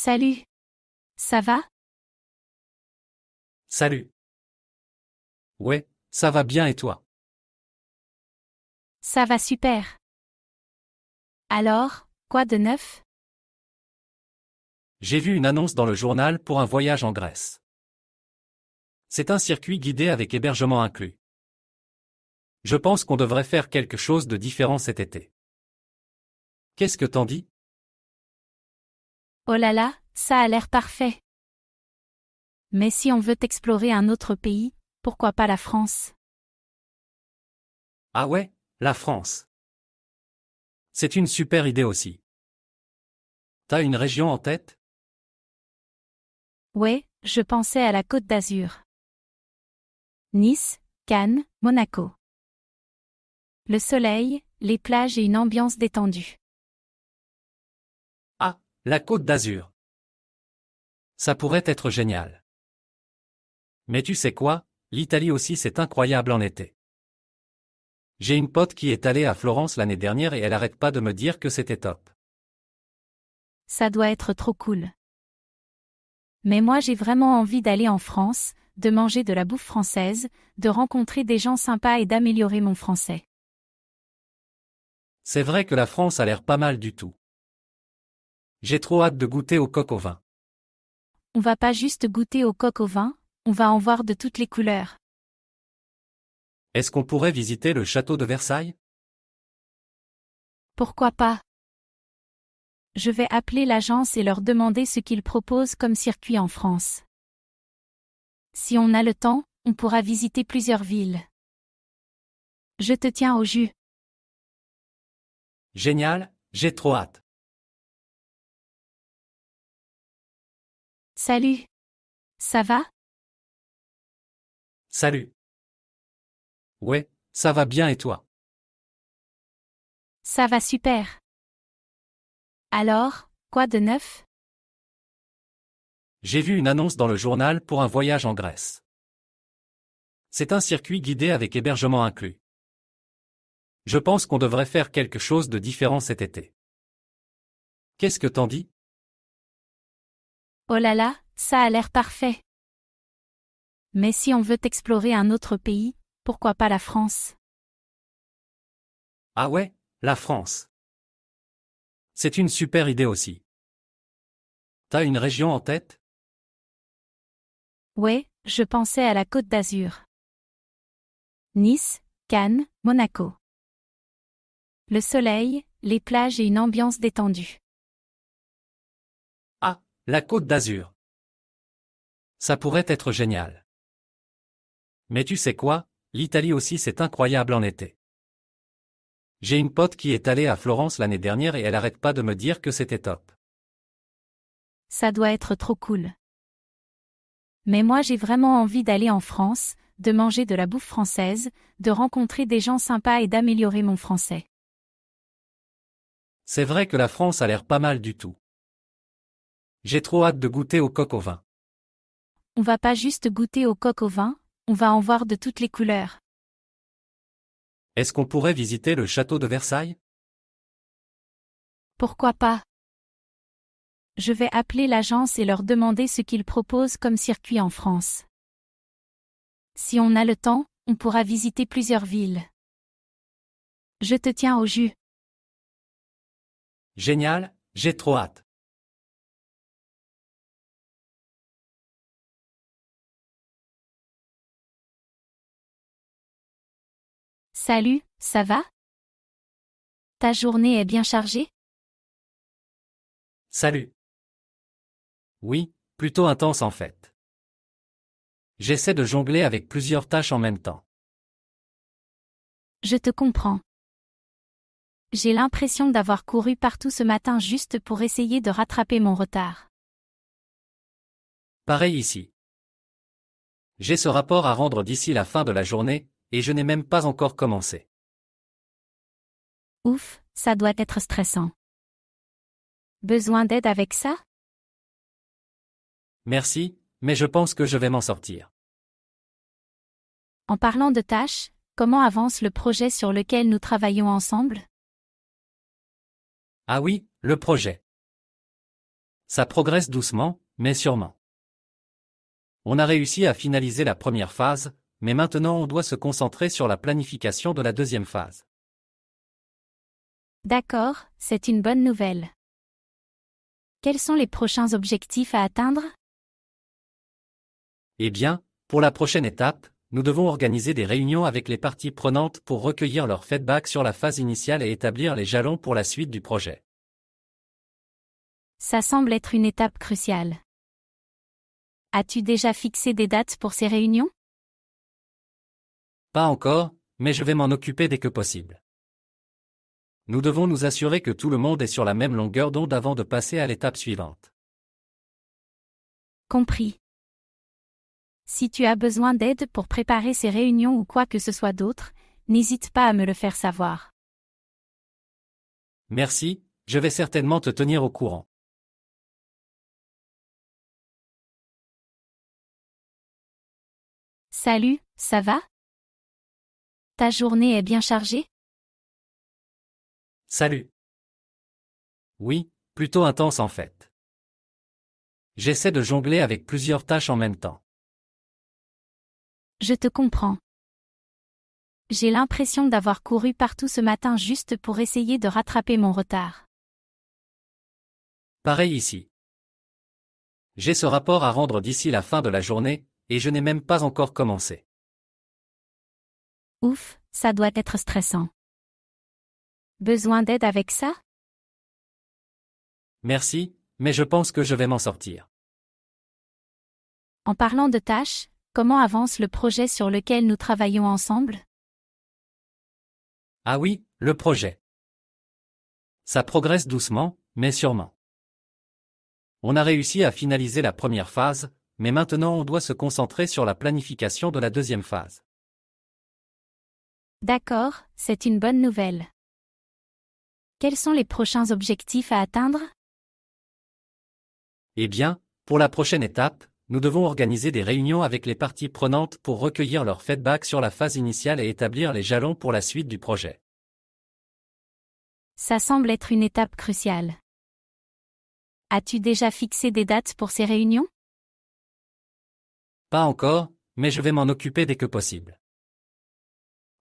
Salut. Ça va Salut. Ouais, ça va bien et toi Ça va super. Alors, quoi de neuf J'ai vu une annonce dans le journal pour un voyage en Grèce. C'est un circuit guidé avec hébergement inclus. Je pense qu'on devrait faire quelque chose de différent cet été. Qu'est-ce que t'en dis Oh là là, ça a l'air parfait. Mais si on veut explorer un autre pays, pourquoi pas la France Ah ouais, la France. C'est une super idée aussi. T'as une région en tête Ouais, je pensais à la Côte d'Azur. Nice, Cannes, Monaco. Le soleil, les plages et une ambiance détendue. La Côte d'Azur. Ça pourrait être génial. Mais tu sais quoi, l'Italie aussi c'est incroyable en été. J'ai une pote qui est allée à Florence l'année dernière et elle arrête pas de me dire que c'était top. Ça doit être trop cool. Mais moi j'ai vraiment envie d'aller en France, de manger de la bouffe française, de rencontrer des gens sympas et d'améliorer mon français. C'est vrai que la France a l'air pas mal du tout. J'ai trop hâte de goûter au coq au vin. On va pas juste goûter au coq au vin, on va en voir de toutes les couleurs. Est-ce qu'on pourrait visiter le château de Versailles Pourquoi pas Je vais appeler l'agence et leur demander ce qu'ils proposent comme circuit en France. Si on a le temps, on pourra visiter plusieurs villes. Je te tiens au jus. Génial, j'ai trop hâte. Salut. Ça va Salut. Ouais, ça va bien et toi Ça va super. Alors, quoi de neuf J'ai vu une annonce dans le journal pour un voyage en Grèce. C'est un circuit guidé avec hébergement inclus. Je pense qu'on devrait faire quelque chose de différent cet été. Qu'est-ce que t'en dis Oh là là, ça a l'air parfait. Mais si on veut explorer un autre pays, pourquoi pas la France Ah ouais, la France. C'est une super idée aussi. T'as une région en tête Ouais, je pensais à la Côte d'Azur. Nice, Cannes, Monaco. Le soleil, les plages et une ambiance détendue. La Côte d'Azur. Ça pourrait être génial. Mais tu sais quoi, l'Italie aussi c'est incroyable en été. J'ai une pote qui est allée à Florence l'année dernière et elle arrête pas de me dire que c'était top. Ça doit être trop cool. Mais moi j'ai vraiment envie d'aller en France, de manger de la bouffe française, de rencontrer des gens sympas et d'améliorer mon français. C'est vrai que la France a l'air pas mal du tout. J'ai trop hâte de goûter au coq au vin. On va pas juste goûter au coq au vin, on va en voir de toutes les couleurs. Est-ce qu'on pourrait visiter le château de Versailles Pourquoi pas Je vais appeler l'agence et leur demander ce qu'ils proposent comme circuit en France. Si on a le temps, on pourra visiter plusieurs villes. Je te tiens au jus. Génial, j'ai trop hâte. Salut, ça va Ta journée est bien chargée Salut. Oui, plutôt intense en fait. J'essaie de jongler avec plusieurs tâches en même temps. Je te comprends. J'ai l'impression d'avoir couru partout ce matin juste pour essayer de rattraper mon retard. Pareil ici. J'ai ce rapport à rendre d'ici la fin de la journée, et je n'ai même pas encore commencé. Ouf, ça doit être stressant. Besoin d'aide avec ça Merci, mais je pense que je vais m'en sortir. En parlant de tâches, comment avance le projet sur lequel nous travaillons ensemble Ah oui, le projet. Ça progresse doucement, mais sûrement. On a réussi à finaliser la première phase, mais maintenant on doit se concentrer sur la planification de la deuxième phase. D'accord, c'est une bonne nouvelle. Quels sont les prochains objectifs à atteindre Eh bien, pour la prochaine étape, nous devons organiser des réunions avec les parties prenantes pour recueillir leur feedback sur la phase initiale et établir les jalons pour la suite du projet. Ça semble être une étape cruciale. As-tu déjà fixé des dates pour ces réunions pas encore, mais je vais m'en occuper dès que possible. Nous devons nous assurer que tout le monde est sur la même longueur d'onde avant de passer à l'étape suivante. Compris. Si tu as besoin d'aide pour préparer ces réunions ou quoi que ce soit d'autre, n'hésite pas à me le faire savoir. Merci, je vais certainement te tenir au courant. Salut, ça va ta journée est bien chargée Salut. Oui, plutôt intense en fait. J'essaie de jongler avec plusieurs tâches en même temps. Je te comprends. J'ai l'impression d'avoir couru partout ce matin juste pour essayer de rattraper mon retard. Pareil ici. J'ai ce rapport à rendre d'ici la fin de la journée, et je n'ai même pas encore commencé. Ouf, ça doit être stressant. Besoin d'aide avec ça Merci, mais je pense que je vais m'en sortir. En parlant de tâches, comment avance le projet sur lequel nous travaillons ensemble Ah oui, le projet. Ça progresse doucement, mais sûrement. On a réussi à finaliser la première phase, mais maintenant on doit se concentrer sur la planification de la deuxième phase. D'accord, c'est une bonne nouvelle. Quels sont les prochains objectifs à atteindre Eh bien, pour la prochaine étape, nous devons organiser des réunions avec les parties prenantes pour recueillir leur feedback sur la phase initiale et établir les jalons pour la suite du projet. Ça semble être une étape cruciale. As-tu déjà fixé des dates pour ces réunions Pas encore, mais je vais m'en occuper dès que possible.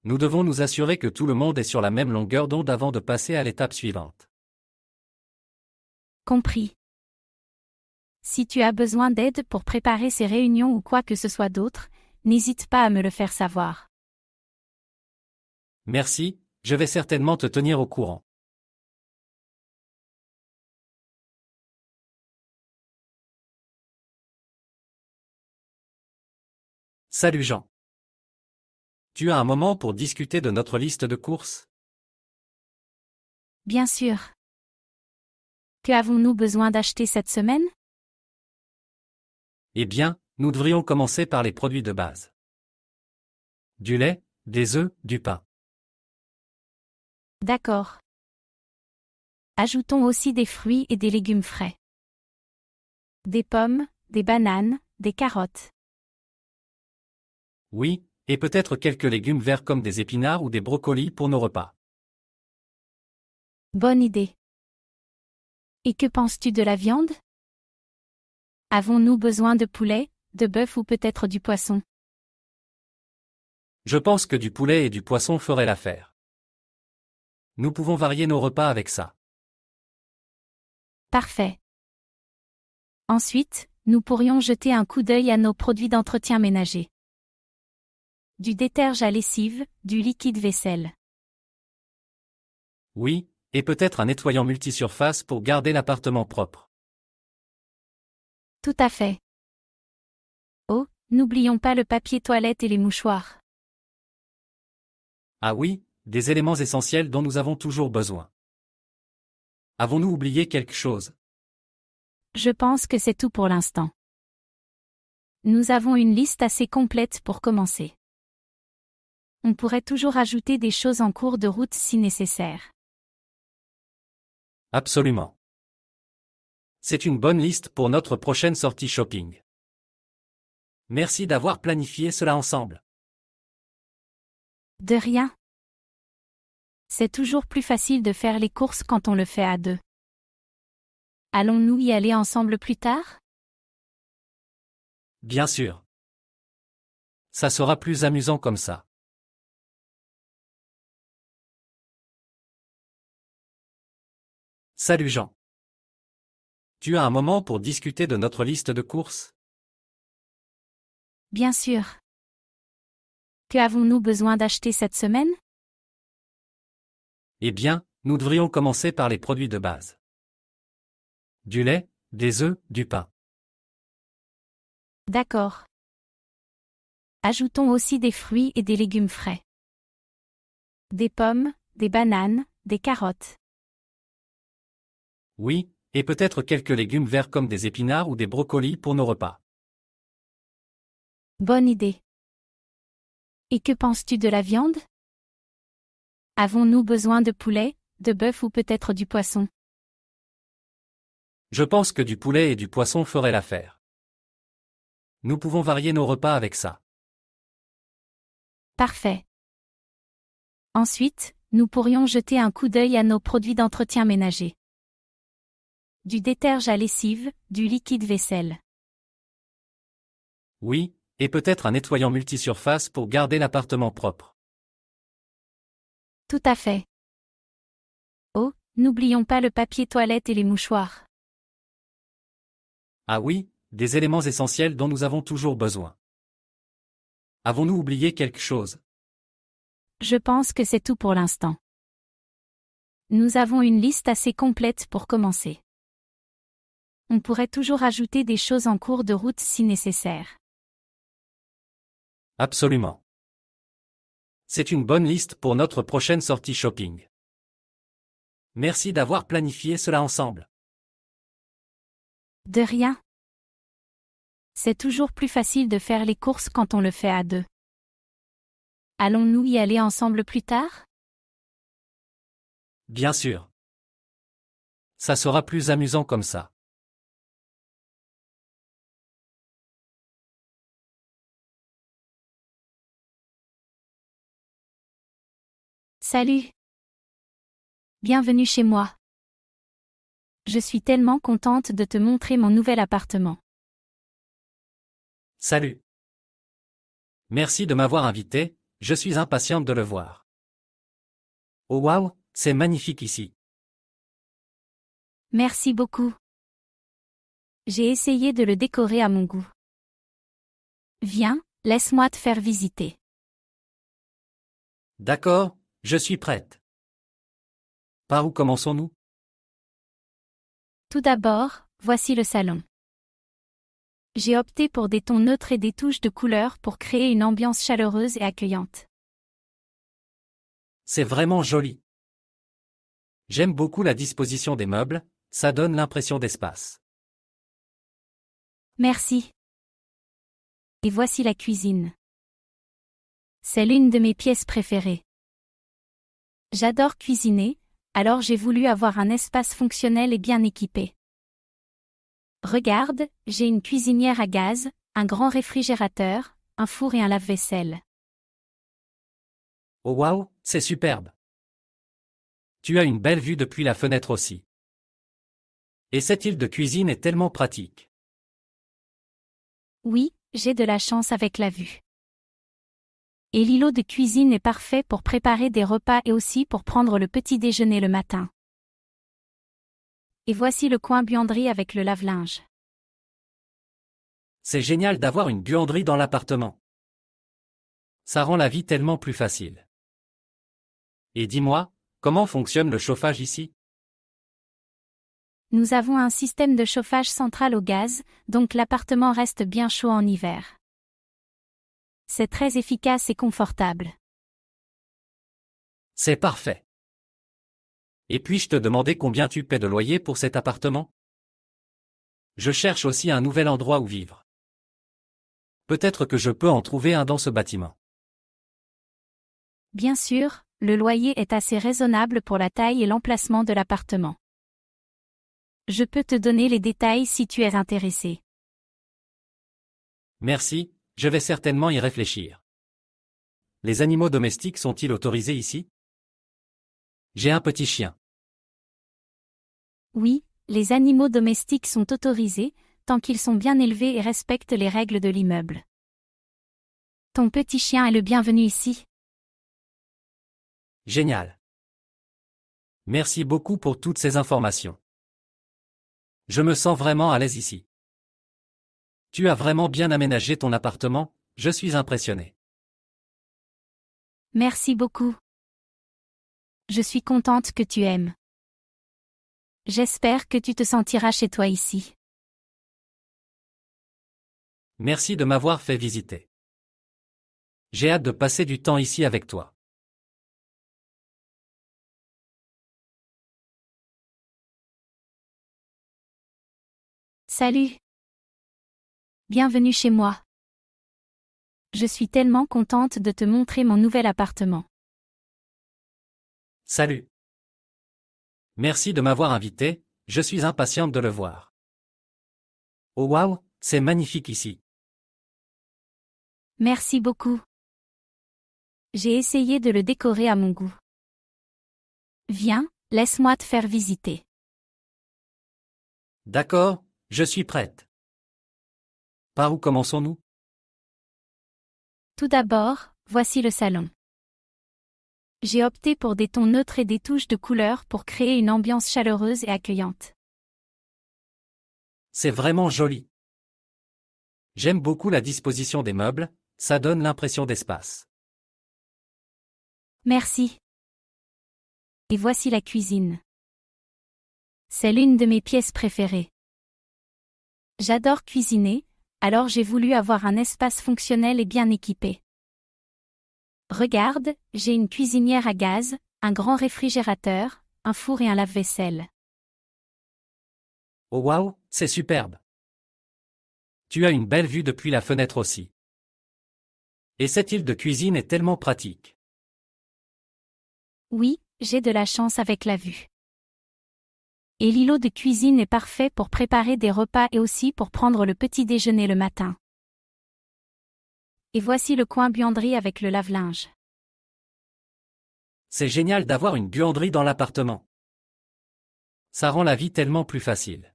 Nous devons nous assurer que tout le monde est sur la même longueur d'onde avant de passer à l'étape suivante. Compris. Si tu as besoin d'aide pour préparer ces réunions ou quoi que ce soit d'autre, n'hésite pas à me le faire savoir. Merci, je vais certainement te tenir au courant. Salut Jean. Tu as un moment pour discuter de notre liste de courses Bien sûr. Que avons-nous besoin d'acheter cette semaine Eh bien, nous devrions commencer par les produits de base. Du lait, des œufs, du pain. D'accord. Ajoutons aussi des fruits et des légumes frais. Des pommes, des bananes, des carottes. Oui, et peut-être quelques légumes verts comme des épinards ou des brocolis pour nos repas. Bonne idée. Et que penses-tu de la viande Avons-nous besoin de poulet, de bœuf ou peut-être du poisson Je pense que du poulet et du poisson feraient l'affaire. Nous pouvons varier nos repas avec ça. Parfait. Ensuite, nous pourrions jeter un coup d'œil à nos produits d'entretien ménager du déterge à lessive, du liquide vaisselle. Oui, et peut-être un nettoyant multisurface pour garder l'appartement propre. Tout à fait. Oh, n'oublions pas le papier toilette et les mouchoirs. Ah oui, des éléments essentiels dont nous avons toujours besoin. Avons-nous oublié quelque chose Je pense que c'est tout pour l'instant. Nous avons une liste assez complète pour commencer on pourrait toujours ajouter des choses en cours de route si nécessaire. Absolument. C'est une bonne liste pour notre prochaine sortie shopping. Merci d'avoir planifié cela ensemble. De rien. C'est toujours plus facile de faire les courses quand on le fait à deux. Allons-nous y aller ensemble plus tard Bien sûr. Ça sera plus amusant comme ça. Salut Jean. Tu as un moment pour discuter de notre liste de courses Bien sûr. Que avons-nous besoin d'acheter cette semaine Eh bien, nous devrions commencer par les produits de base. Du lait, des œufs, du pain. D'accord. Ajoutons aussi des fruits et des légumes frais. Des pommes, des bananes, des carottes. Oui, et peut-être quelques légumes verts comme des épinards ou des brocolis pour nos repas. Bonne idée. Et que penses-tu de la viande Avons-nous besoin de poulet, de bœuf ou peut-être du poisson Je pense que du poulet et du poisson feraient l'affaire. Nous pouvons varier nos repas avec ça. Parfait. Ensuite, nous pourrions jeter un coup d'œil à nos produits d'entretien ménager du déterge à lessive, du liquide vaisselle. Oui, et peut-être un nettoyant multisurface pour garder l'appartement propre. Tout à fait. Oh, n'oublions pas le papier toilette et les mouchoirs. Ah oui, des éléments essentiels dont nous avons toujours besoin. Avons-nous oublié quelque chose Je pense que c'est tout pour l'instant. Nous avons une liste assez complète pour commencer on pourrait toujours ajouter des choses en cours de route si nécessaire. Absolument. C'est une bonne liste pour notre prochaine sortie shopping. Merci d'avoir planifié cela ensemble. De rien. C'est toujours plus facile de faire les courses quand on le fait à deux. Allons-nous y aller ensemble plus tard Bien sûr. Ça sera plus amusant comme ça. Salut Bienvenue chez moi. Je suis tellement contente de te montrer mon nouvel appartement. Salut. Merci de m'avoir invité, je suis impatiente de le voir. Oh waouh, c'est magnifique ici. Merci beaucoup. J'ai essayé de le décorer à mon goût. Viens, laisse-moi te faire visiter. D'accord, je suis prête. Par où commençons-nous Tout d'abord, voici le salon. J'ai opté pour des tons neutres et des touches de couleur pour créer une ambiance chaleureuse et accueillante. C'est vraiment joli. J'aime beaucoup la disposition des meubles, ça donne l'impression d'espace. Merci. Et voici la cuisine. C'est l'une de mes pièces préférées. J'adore cuisiner, alors j'ai voulu avoir un espace fonctionnel et bien équipé. Regarde, j'ai une cuisinière à gaz, un grand réfrigérateur, un four et un lave-vaisselle. Oh wow, c'est superbe. Tu as une belle vue depuis la fenêtre aussi. Et cette île de cuisine est tellement pratique. Oui, j'ai de la chance avec la vue et l'îlot de cuisine est parfait pour préparer des repas et aussi pour prendre le petit déjeuner le matin. Et voici le coin buanderie avec le lave-linge. C'est génial d'avoir une buanderie dans l'appartement. Ça rend la vie tellement plus facile. Et dis-moi, comment fonctionne le chauffage ici Nous avons un système de chauffage central au gaz, donc l'appartement reste bien chaud en hiver. C'est très efficace et confortable. C'est parfait. Et puis-je te demander combien tu paies de loyer pour cet appartement Je cherche aussi un nouvel endroit où vivre. Peut-être que je peux en trouver un dans ce bâtiment. Bien sûr, le loyer est assez raisonnable pour la taille et l'emplacement de l'appartement. Je peux te donner les détails si tu es intéressé. Merci, je vais certainement y réfléchir. Les animaux domestiques sont-ils autorisés ici J'ai un petit chien. Oui, les animaux domestiques sont autorisés, tant qu'ils sont bien élevés et respectent les règles de l'immeuble. Ton petit chien est le bienvenu ici. Génial. Merci beaucoup pour toutes ces informations. Je me sens vraiment à l'aise ici. Tu as vraiment bien aménagé ton appartement, je suis impressionné. Merci beaucoup. Je suis contente que tu aimes. J'espère que tu te sentiras chez toi ici. Merci de m'avoir fait visiter. J'ai hâte de passer du temps ici avec toi. Salut Bienvenue chez moi. Je suis tellement contente de te montrer mon nouvel appartement. Salut. Merci de m'avoir invité, je suis impatiente de le voir. Oh waouh, c'est magnifique ici. Merci beaucoup. J'ai essayé de le décorer à mon goût. Viens, laisse-moi te faire visiter. D'accord, je suis prête. Par où commençons-nous Tout d'abord, voici le salon. J'ai opté pour des tons neutres et des touches de couleurs pour créer une ambiance chaleureuse et accueillante. C'est vraiment joli. J'aime beaucoup la disposition des meubles, ça donne l'impression d'espace. Merci. Et voici la cuisine. C'est l'une de mes pièces préférées. J'adore cuisiner, alors j'ai voulu avoir un espace fonctionnel et bien équipé. Regarde, j'ai une cuisinière à gaz, un grand réfrigérateur, un four et un lave-vaisselle. Oh waouh, c'est superbe. Tu as une belle vue depuis la fenêtre aussi. Et cette île de cuisine est tellement pratique. Oui, j'ai de la chance avec la vue et l'îlot de cuisine est parfait pour préparer des repas et aussi pour prendre le petit déjeuner le matin. Et voici le coin buanderie avec le lave-linge. C'est génial d'avoir une buanderie dans l'appartement. Ça rend la vie tellement plus facile.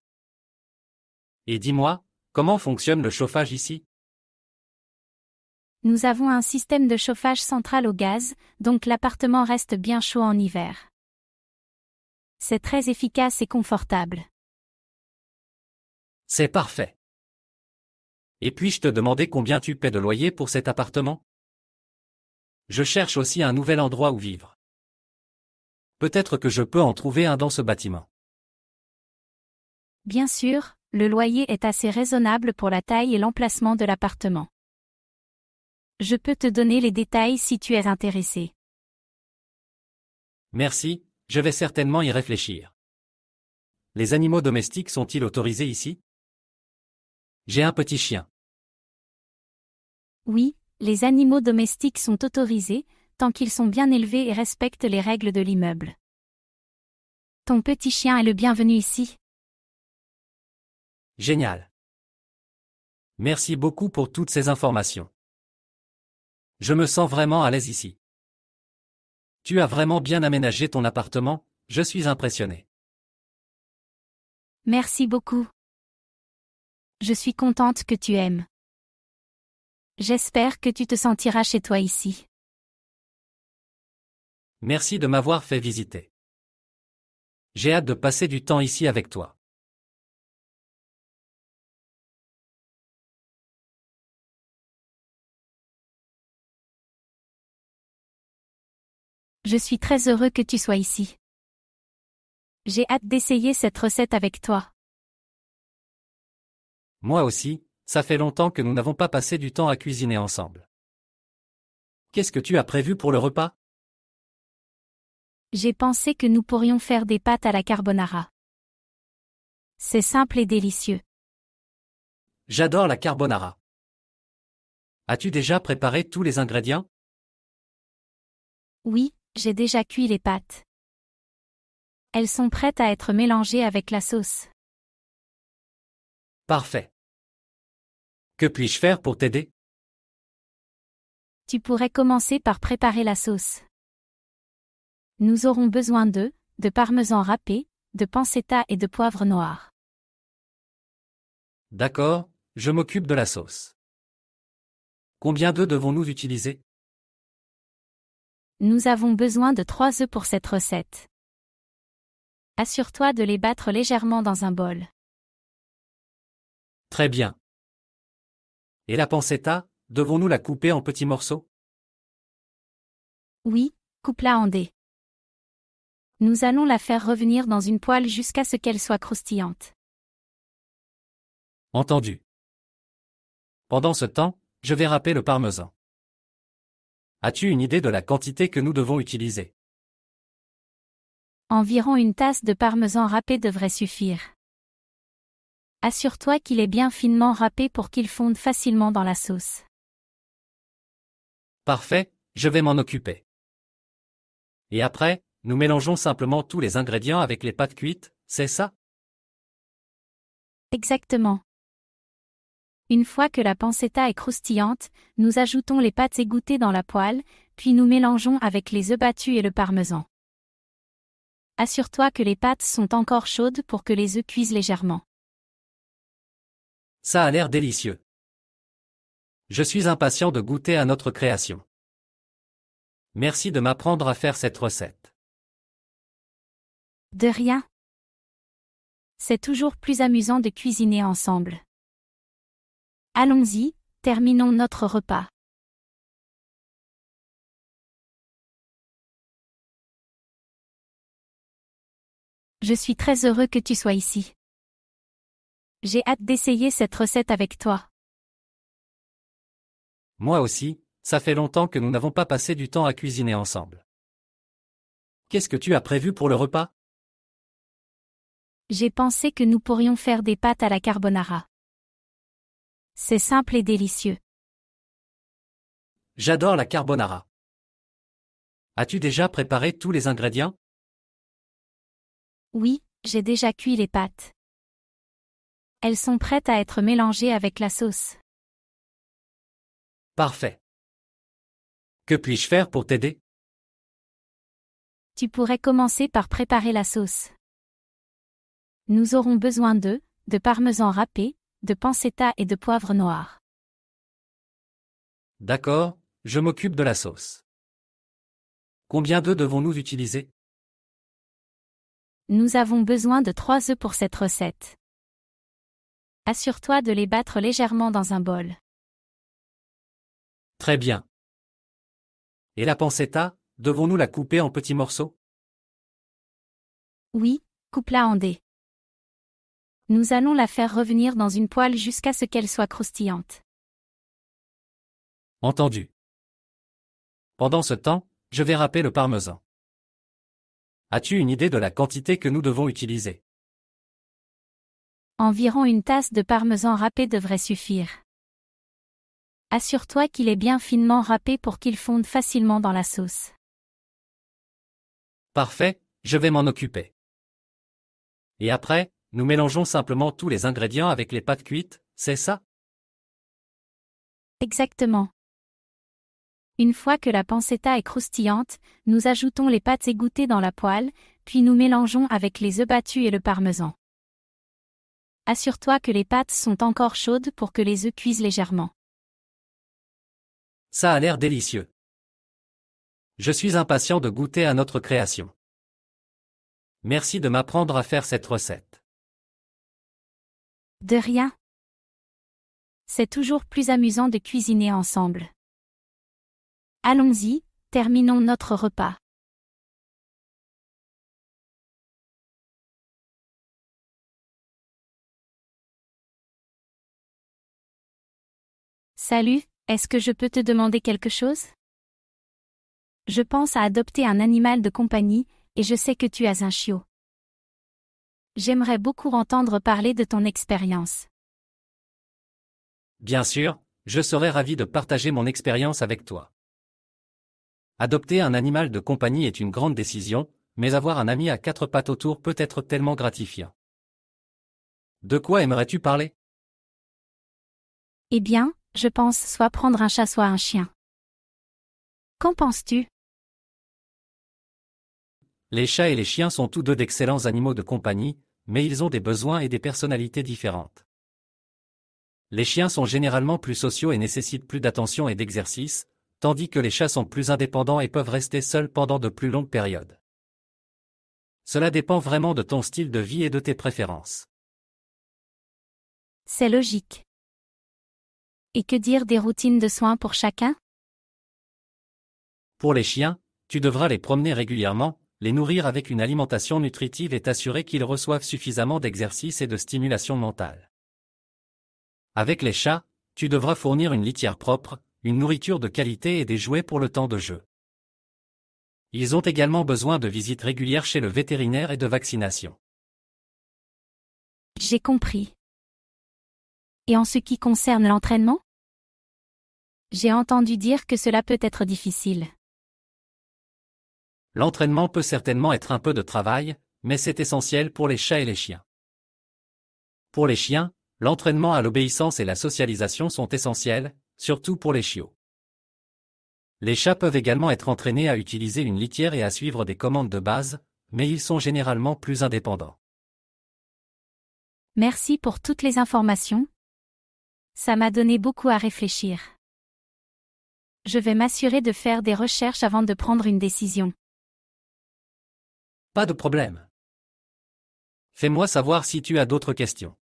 Et dis-moi, comment fonctionne le chauffage ici Nous avons un système de chauffage central au gaz, donc l'appartement reste bien chaud en hiver. C'est très efficace et confortable. C'est parfait. Et puis-je te demander combien tu paies de loyer pour cet appartement Je cherche aussi un nouvel endroit où vivre. Peut-être que je peux en trouver un dans ce bâtiment. Bien sûr, le loyer est assez raisonnable pour la taille et l'emplacement de l'appartement. Je peux te donner les détails si tu es intéressé. Merci, je vais certainement y réfléchir. Les animaux domestiques sont-ils autorisés ici J'ai un petit chien. Oui, les animaux domestiques sont autorisés, tant qu'ils sont bien élevés et respectent les règles de l'immeuble. Ton petit chien est le bienvenu ici. Génial. Merci beaucoup pour toutes ces informations. Je me sens vraiment à l'aise ici. Tu as vraiment bien aménagé ton appartement, je suis impressionné. Merci beaucoup. Je suis contente que tu aimes. J'espère que tu te sentiras chez toi ici. Merci de m'avoir fait visiter. J'ai hâte de passer du temps ici avec toi. Je suis très heureux que tu sois ici. J'ai hâte d'essayer cette recette avec toi. Moi aussi, ça fait longtemps que nous n'avons pas passé du temps à cuisiner ensemble. Qu'est-ce que tu as prévu pour le repas J'ai pensé que nous pourrions faire des pâtes à la carbonara. C'est simple et délicieux. J'adore la carbonara. As-tu déjà préparé tous les ingrédients Oui, j'ai déjà cuit les pâtes. Elles sont prêtes à être mélangées avec la sauce. Parfait. Que puis-je faire pour t'aider Tu pourrais commencer par préparer la sauce. Nous aurons besoin d'œufs, de parmesan râpé, de pancetta et de poivre noir. D'accord, je m'occupe de la sauce. Combien d'œufs devons-nous utiliser nous avons besoin de trois œufs pour cette recette. Assure-toi de les battre légèrement dans un bol. Très bien. Et la pancetta, devons-nous la couper en petits morceaux Oui, coupe-la en dés. Nous allons la faire revenir dans une poêle jusqu'à ce qu'elle soit croustillante. Entendu. Pendant ce temps, je vais râper le parmesan. As-tu une idée de la quantité que nous devons utiliser Environ une tasse de parmesan râpé devrait suffire. Assure-toi qu'il est bien finement râpé pour qu'il fonde facilement dans la sauce. Parfait, je vais m'en occuper. Et après, nous mélangeons simplement tous les ingrédients avec les pâtes cuites, c'est ça Exactement. Une fois que la pancetta est croustillante, nous ajoutons les pâtes égouttées dans la poêle, puis nous mélangeons avec les œufs battus et le parmesan. Assure-toi que les pâtes sont encore chaudes pour que les œufs cuisent légèrement. Ça a l'air délicieux. Je suis impatient de goûter à notre création. Merci de m'apprendre à faire cette recette. De rien. C'est toujours plus amusant de cuisiner ensemble. Allons-y, terminons notre repas. Je suis très heureux que tu sois ici. J'ai hâte d'essayer cette recette avec toi. Moi aussi, ça fait longtemps que nous n'avons pas passé du temps à cuisiner ensemble. Qu'est-ce que tu as prévu pour le repas J'ai pensé que nous pourrions faire des pâtes à la carbonara. C'est simple et délicieux. J'adore la carbonara. As-tu déjà préparé tous les ingrédients Oui, j'ai déjà cuit les pâtes. Elles sont prêtes à être mélangées avec la sauce. Parfait. Que puis-je faire pour t'aider Tu pourrais commencer par préparer la sauce. Nous aurons besoin de de parmesan râpé, de pancetta et de poivre noir. D'accord, je m'occupe de la sauce. Combien d'œufs devons-nous utiliser Nous avons besoin de trois œufs pour cette recette. Assure-toi de les battre légèrement dans un bol. Très bien. Et la pancetta, devons-nous la couper en petits morceaux Oui, coupe-la en dés. Nous allons la faire revenir dans une poêle jusqu'à ce qu'elle soit croustillante. Entendu. Pendant ce temps, je vais râper le parmesan. As-tu une idée de la quantité que nous devons utiliser Environ une tasse de parmesan râpé devrait suffire. Assure-toi qu'il est bien finement râpé pour qu'il fonde facilement dans la sauce. Parfait, je vais m'en occuper. Et après, nous mélangeons simplement tous les ingrédients avec les pâtes cuites, c'est ça Exactement. Une fois que la pancetta est croustillante, nous ajoutons les pâtes égouttées dans la poêle, puis nous mélangeons avec les œufs battus et le parmesan. Assure-toi que les pâtes sont encore chaudes pour que les œufs cuisent légèrement. Ça a l'air délicieux. Je suis impatient de goûter à notre création. Merci de m'apprendre à faire cette recette. De rien. C'est toujours plus amusant de cuisiner ensemble. Allons-y, terminons notre repas. Salut, est-ce que je peux te demander quelque chose Je pense à adopter un animal de compagnie, et je sais que tu as un chiot. J'aimerais beaucoup entendre parler de ton expérience. Bien sûr, je serais ravi de partager mon expérience avec toi. Adopter un animal de compagnie est une grande décision, mais avoir un ami à quatre pattes autour peut être tellement gratifiant. De quoi aimerais-tu parler Eh bien, je pense soit prendre un chat soit un chien. Qu'en penses-tu les chats et les chiens sont tous deux d'excellents animaux de compagnie, mais ils ont des besoins et des personnalités différentes. Les chiens sont généralement plus sociaux et nécessitent plus d'attention et d'exercice, tandis que les chats sont plus indépendants et peuvent rester seuls pendant de plus longues périodes. Cela dépend vraiment de ton style de vie et de tes préférences. C'est logique. Et que dire des routines de soins pour chacun Pour les chiens, tu devras les promener régulièrement, les nourrir avec une alimentation nutritive et assurer qu'ils reçoivent suffisamment d'exercice et de stimulation mentale. Avec les chats, tu devras fournir une litière propre, une nourriture de qualité et des jouets pour le temps de jeu. Ils ont également besoin de visites régulières chez le vétérinaire et de vaccinations. J'ai compris. Et en ce qui concerne l'entraînement J'ai entendu dire que cela peut être difficile. L'entraînement peut certainement être un peu de travail, mais c'est essentiel pour les chats et les chiens. Pour les chiens, l'entraînement à l'obéissance et la socialisation sont essentiels, surtout pour les chiots. Les chats peuvent également être entraînés à utiliser une litière et à suivre des commandes de base, mais ils sont généralement plus indépendants. Merci pour toutes les informations. Ça m'a donné beaucoup à réfléchir. Je vais m'assurer de faire des recherches avant de prendre une décision. Pas de problème. Fais-moi savoir si tu as d'autres questions.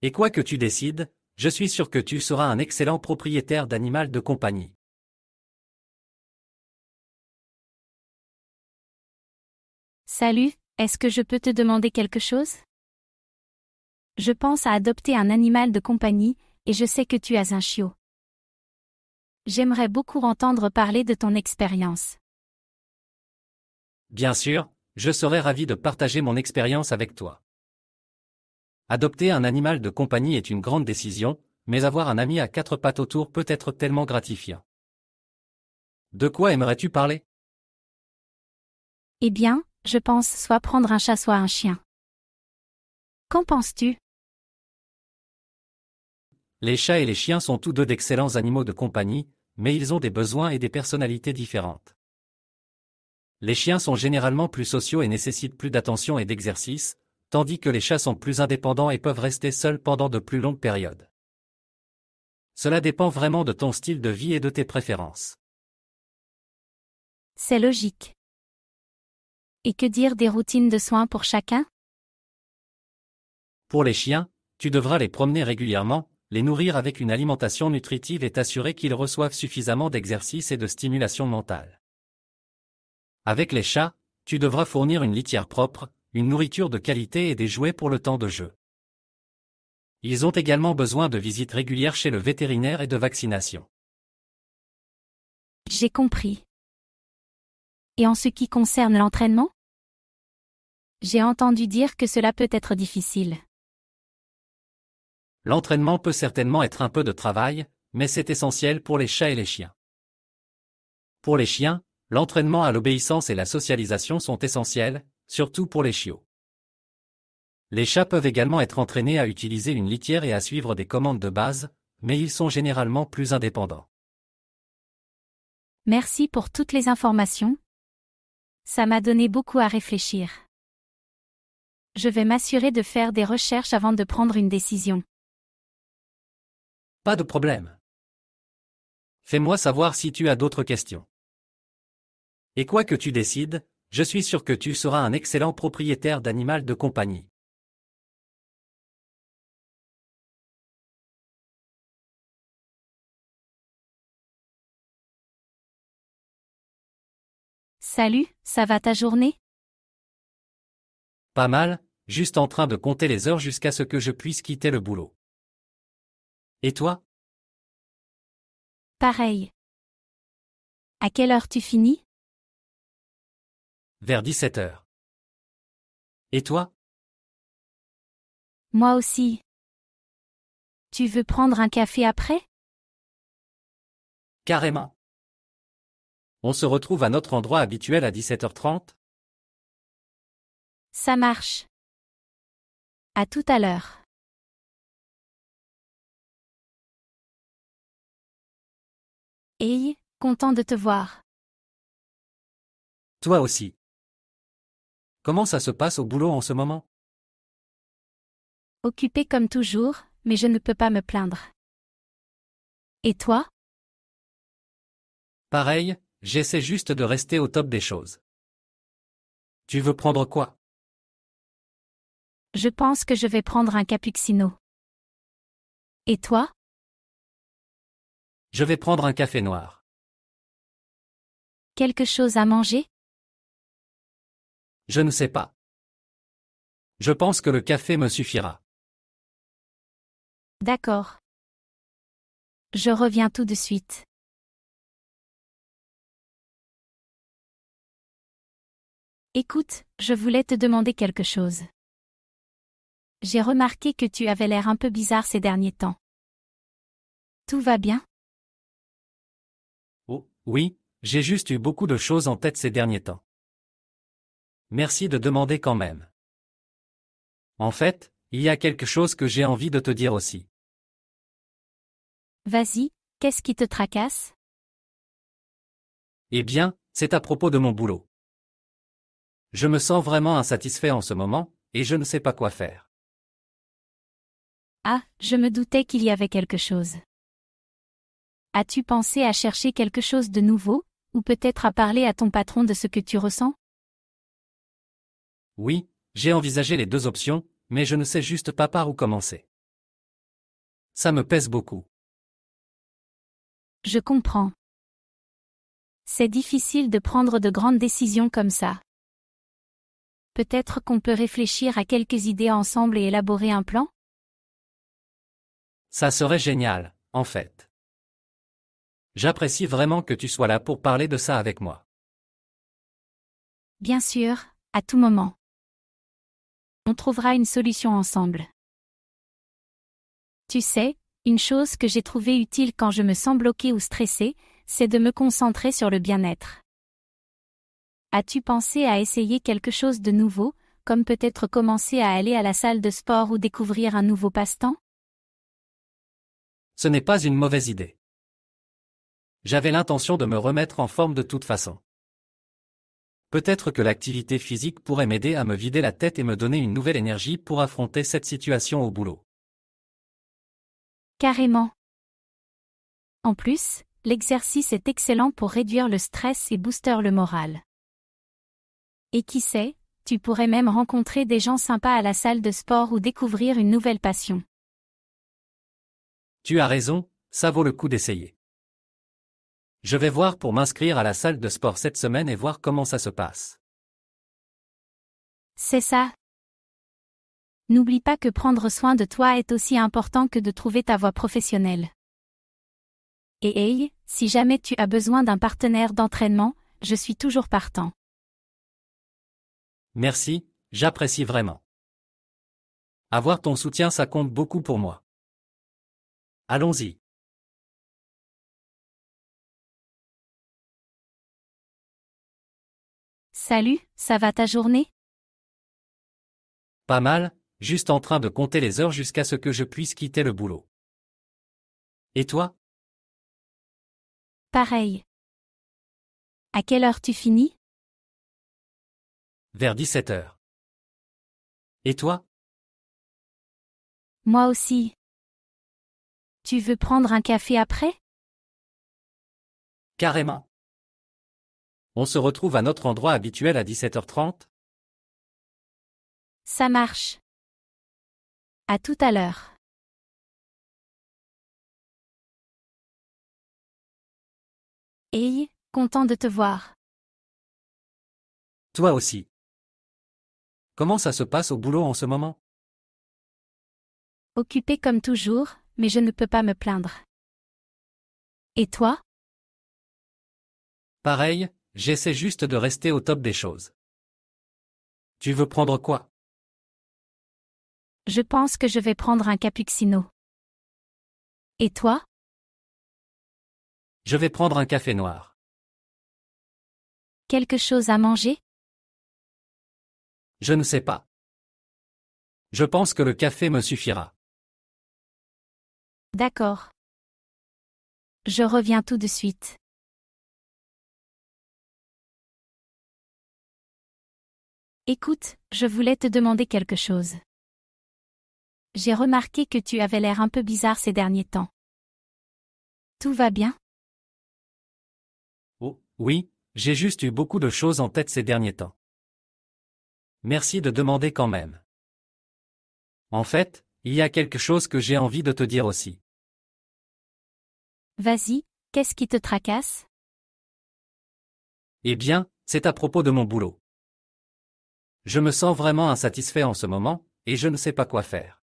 Et quoi que tu décides, je suis sûr que tu seras un excellent propriétaire d'animal de compagnie. Salut, est-ce que je peux te demander quelque chose Je pense à adopter un animal de compagnie, et je sais que tu as un chiot. J'aimerais beaucoup entendre parler de ton expérience. Bien sûr, je serais ravi de partager mon expérience avec toi. Adopter un animal de compagnie est une grande décision, mais avoir un ami à quatre pattes autour peut être tellement gratifiant. De quoi aimerais-tu parler Eh bien, je pense soit prendre un chat soit un chien. Qu'en penses-tu Les chats et les chiens sont tous deux d'excellents animaux de compagnie, mais ils ont des besoins et des personnalités différentes. Les chiens sont généralement plus sociaux et nécessitent plus d'attention et d'exercice, tandis que les chats sont plus indépendants et peuvent rester seuls pendant de plus longues périodes. Cela dépend vraiment de ton style de vie et de tes préférences. C'est logique. Et que dire des routines de soins pour chacun Pour les chiens, tu devras les promener régulièrement, les nourrir avec une alimentation nutritive et t'assurer qu'ils reçoivent suffisamment d'exercice et de stimulation mentale. Avec les chats, tu devras fournir une litière propre, une nourriture de qualité et des jouets pour le temps de jeu. Ils ont également besoin de visites régulières chez le vétérinaire et de vaccination. J'ai compris. Et en ce qui concerne l'entraînement J'ai entendu dire que cela peut être difficile. L'entraînement peut certainement être un peu de travail, mais c'est essentiel pour les chats et les chiens. Pour les chiens, L'entraînement à l'obéissance et la socialisation sont essentiels, surtout pour les chiots. Les chats peuvent également être entraînés à utiliser une litière et à suivre des commandes de base, mais ils sont généralement plus indépendants. Merci pour toutes les informations. Ça m'a donné beaucoup à réfléchir. Je vais m'assurer de faire des recherches avant de prendre une décision. Pas de problème. Fais-moi savoir si tu as d'autres questions. Et quoi que tu décides, je suis sûr que tu seras un excellent propriétaire d'animal de compagnie. Salut, ça va ta journée Pas mal, juste en train de compter les heures jusqu'à ce que je puisse quitter le boulot. Et toi Pareil. À quelle heure tu finis vers 17 heures. Et toi Moi aussi. Tu veux prendre un café après Carrément. On se retrouve à notre endroit habituel à 17h30 Ça marche. À tout à l'heure. Hey, content de te voir. Toi aussi. Comment ça se passe au boulot en ce moment Occupé comme toujours, mais je ne peux pas me plaindre. Et toi Pareil, j'essaie juste de rester au top des choses. Tu veux prendre quoi Je pense que je vais prendre un cappuccino. Et toi Je vais prendre un café noir. Quelque chose à manger je ne sais pas. Je pense que le café me suffira. D'accord. Je reviens tout de suite. Écoute, je voulais te demander quelque chose. J'ai remarqué que tu avais l'air un peu bizarre ces derniers temps. Tout va bien Oh, oui, j'ai juste eu beaucoup de choses en tête ces derniers temps. Merci de demander quand même. En fait, il y a quelque chose que j'ai envie de te dire aussi. Vas-y, qu'est-ce qui te tracasse Eh bien, c'est à propos de mon boulot. Je me sens vraiment insatisfait en ce moment, et je ne sais pas quoi faire. Ah, je me doutais qu'il y avait quelque chose. As-tu pensé à chercher quelque chose de nouveau, ou peut-être à parler à ton patron de ce que tu ressens oui, j'ai envisagé les deux options, mais je ne sais juste pas par où commencer. Ça me pèse beaucoup. Je comprends. C'est difficile de prendre de grandes décisions comme ça. Peut-être qu'on peut réfléchir à quelques idées ensemble et élaborer un plan Ça serait génial, en fait. J'apprécie vraiment que tu sois là pour parler de ça avec moi. Bien sûr, à tout moment. On trouvera une solution ensemble. Tu sais, une chose que j'ai trouvée utile quand je me sens bloqué ou stressé, c'est de me concentrer sur le bien-être. As-tu pensé à essayer quelque chose de nouveau, comme peut-être commencer à aller à la salle de sport ou découvrir un nouveau passe-temps Ce n'est pas une mauvaise idée. J'avais l'intention de me remettre en forme de toute façon. Peut-être que l'activité physique pourrait m'aider à me vider la tête et me donner une nouvelle énergie pour affronter cette situation au boulot. Carrément. En plus, l'exercice est excellent pour réduire le stress et booster le moral. Et qui sait, tu pourrais même rencontrer des gens sympas à la salle de sport ou découvrir une nouvelle passion. Tu as raison, ça vaut le coup d'essayer. Je vais voir pour m'inscrire à la salle de sport cette semaine et voir comment ça se passe. C'est ça. N'oublie pas que prendre soin de toi est aussi important que de trouver ta voie professionnelle. Et hey, si jamais tu as besoin d'un partenaire d'entraînement, je suis toujours partant. Merci, j'apprécie vraiment. Avoir ton soutien, ça compte beaucoup pour moi. Allons-y. Salut, ça va ta journée Pas mal, juste en train de compter les heures jusqu'à ce que je puisse quitter le boulot. Et toi Pareil. À quelle heure tu finis Vers 17 heures. Et toi Moi aussi. Tu veux prendre un café après Carrément. On se retrouve à notre endroit habituel à 17h30 Ça marche. À tout à l'heure. Hey, content de te voir. Toi aussi. Comment ça se passe au boulot en ce moment Occupé comme toujours, mais je ne peux pas me plaindre. Et toi Pareil, J'essaie juste de rester au top des choses. Tu veux prendre quoi Je pense que je vais prendre un cappuccino. Et toi Je vais prendre un café noir. Quelque chose à manger Je ne sais pas. Je pense que le café me suffira. D'accord. Je reviens tout de suite. Écoute, je voulais te demander quelque chose. J'ai remarqué que tu avais l'air un peu bizarre ces derniers temps. Tout va bien Oh, oui, j'ai juste eu beaucoup de choses en tête ces derniers temps. Merci de demander quand même. En fait, il y a quelque chose que j'ai envie de te dire aussi. Vas-y, qu'est-ce qui te tracasse Eh bien, c'est à propos de mon boulot. Je me sens vraiment insatisfait en ce moment, et je ne sais pas quoi faire.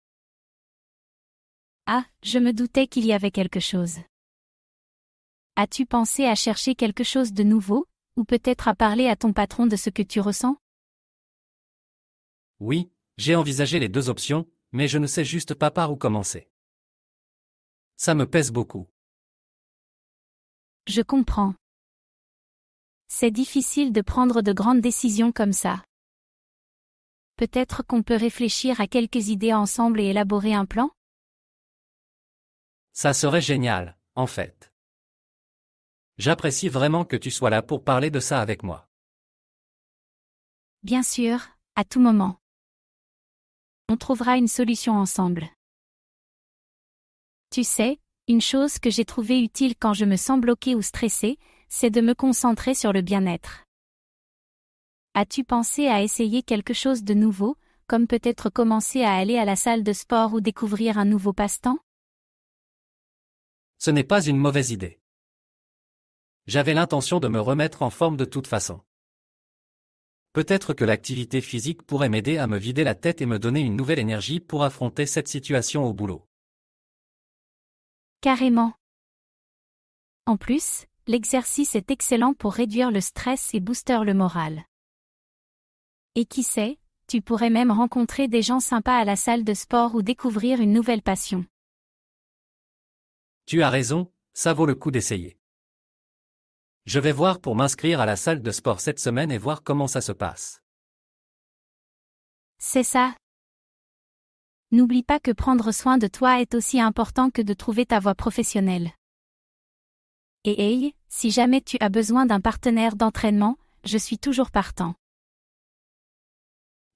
Ah, je me doutais qu'il y avait quelque chose. As-tu pensé à chercher quelque chose de nouveau, ou peut-être à parler à ton patron de ce que tu ressens Oui, j'ai envisagé les deux options, mais je ne sais juste pas par où commencer. Ça me pèse beaucoup. Je comprends. C'est difficile de prendre de grandes décisions comme ça. Peut-être qu'on peut réfléchir à quelques idées ensemble et élaborer un plan Ça serait génial, en fait. J'apprécie vraiment que tu sois là pour parler de ça avec moi. Bien sûr, à tout moment. On trouvera une solution ensemble. Tu sais, une chose que j'ai trouvée utile quand je me sens bloqué ou stressé, c'est de me concentrer sur le bien-être. As-tu pensé à essayer quelque chose de nouveau, comme peut-être commencer à aller à la salle de sport ou découvrir un nouveau passe-temps Ce n'est pas une mauvaise idée. J'avais l'intention de me remettre en forme de toute façon. Peut-être que l'activité physique pourrait m'aider à me vider la tête et me donner une nouvelle énergie pour affronter cette situation au boulot. Carrément. En plus, l'exercice est excellent pour réduire le stress et booster le moral. Et qui sait, tu pourrais même rencontrer des gens sympas à la salle de sport ou découvrir une nouvelle passion. Tu as raison, ça vaut le coup d'essayer. Je vais voir pour m'inscrire à la salle de sport cette semaine et voir comment ça se passe. C'est ça. N'oublie pas que prendre soin de toi est aussi important que de trouver ta voie professionnelle. Et hey, si jamais tu as besoin d'un partenaire d'entraînement, je suis toujours partant.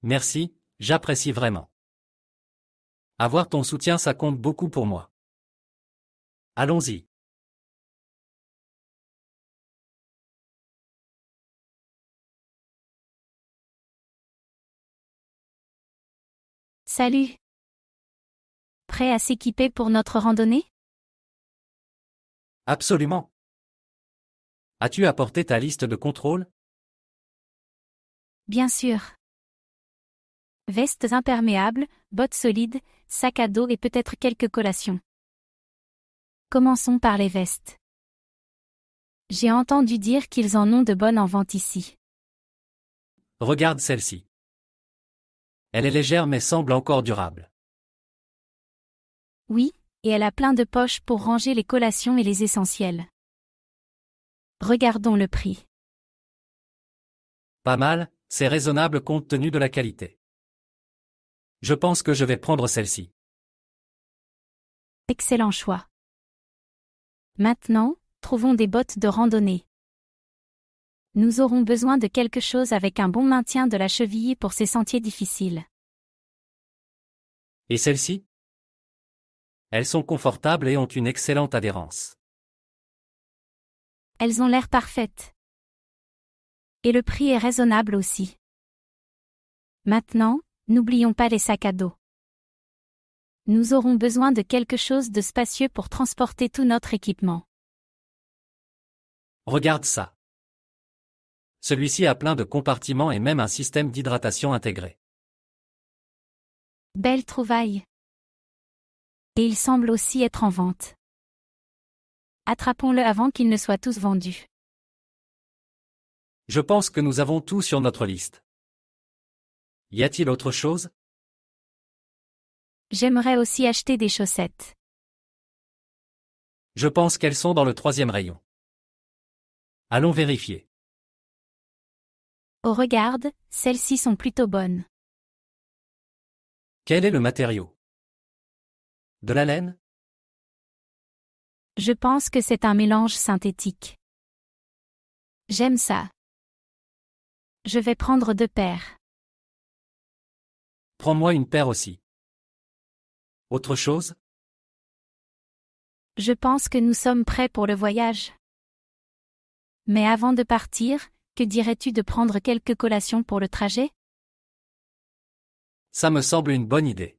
Merci, j'apprécie vraiment. Avoir ton soutien, ça compte beaucoup pour moi. Allons-y. Salut. Prêt à s'équiper pour notre randonnée Absolument. As-tu apporté ta liste de contrôle Bien sûr. Vestes imperméables, bottes solides, sac à dos et peut-être quelques collations. Commençons par les vestes. J'ai entendu dire qu'ils en ont de bonnes en vente ici. Regarde celle-ci. Elle est légère mais semble encore durable. Oui, et elle a plein de poches pour ranger les collations et les essentiels. Regardons le prix. Pas mal, c'est raisonnable compte tenu de la qualité. Je pense que je vais prendre celle-ci. Excellent choix. Maintenant, trouvons des bottes de randonnée. Nous aurons besoin de quelque chose avec un bon maintien de la cheville pour ces sentiers difficiles. Et celles-ci Elles sont confortables et ont une excellente adhérence. Elles ont l'air parfaites. Et le prix est raisonnable aussi. Maintenant, N'oublions pas les sacs à dos. Nous aurons besoin de quelque chose de spacieux pour transporter tout notre équipement. Regarde ça. Celui-ci a plein de compartiments et même un système d'hydratation intégré. Belle trouvaille. Et il semble aussi être en vente. Attrapons-le avant qu'ils ne soient tous vendus. Je pense que nous avons tout sur notre liste. Y a-t-il autre chose J'aimerais aussi acheter des chaussettes. Je pense qu'elles sont dans le troisième rayon. Allons vérifier. Au oh, regarde, celles-ci sont plutôt bonnes. Quel est le matériau De la laine Je pense que c'est un mélange synthétique. J'aime ça. Je vais prendre deux paires. Prends-moi une paire aussi. Autre chose Je pense que nous sommes prêts pour le voyage. Mais avant de partir, que dirais-tu de prendre quelques collations pour le trajet Ça me semble une bonne idée.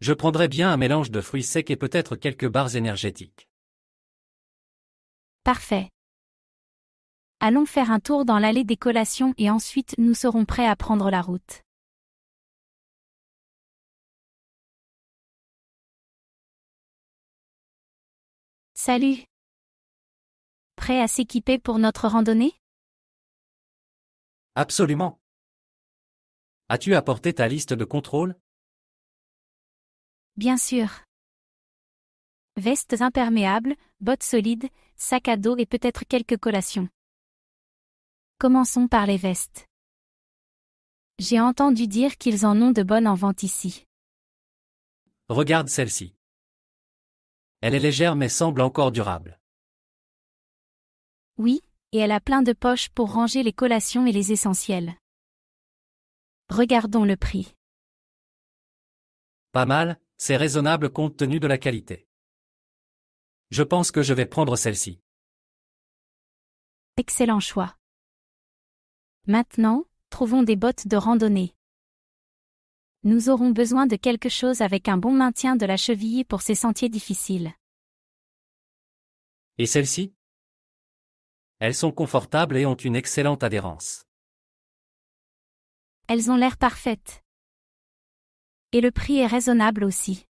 Je prendrais bien un mélange de fruits secs et peut-être quelques barres énergétiques. Parfait. Allons faire un tour dans l'allée des collations et ensuite nous serons prêts à prendre la route. Salut Prêt à s'équiper pour notre randonnée Absolument. As-tu apporté ta liste de contrôle Bien sûr. Vestes imperméables, bottes solides, sac à dos et peut-être quelques collations. Commençons par les vestes. J'ai entendu dire qu'ils en ont de bonnes en vente ici. Regarde celle-ci. Elle est légère mais semble encore durable. Oui, et elle a plein de poches pour ranger les collations et les essentiels. Regardons le prix. Pas mal, c'est raisonnable compte tenu de la qualité. Je pense que je vais prendre celle-ci. Excellent choix. Maintenant, trouvons des bottes de randonnée. Nous aurons besoin de quelque chose avec un bon maintien de la cheville pour ces sentiers difficiles. Et celles-ci Elles sont confortables et ont une excellente adhérence. Elles ont l'air parfaites. Et le prix est raisonnable aussi.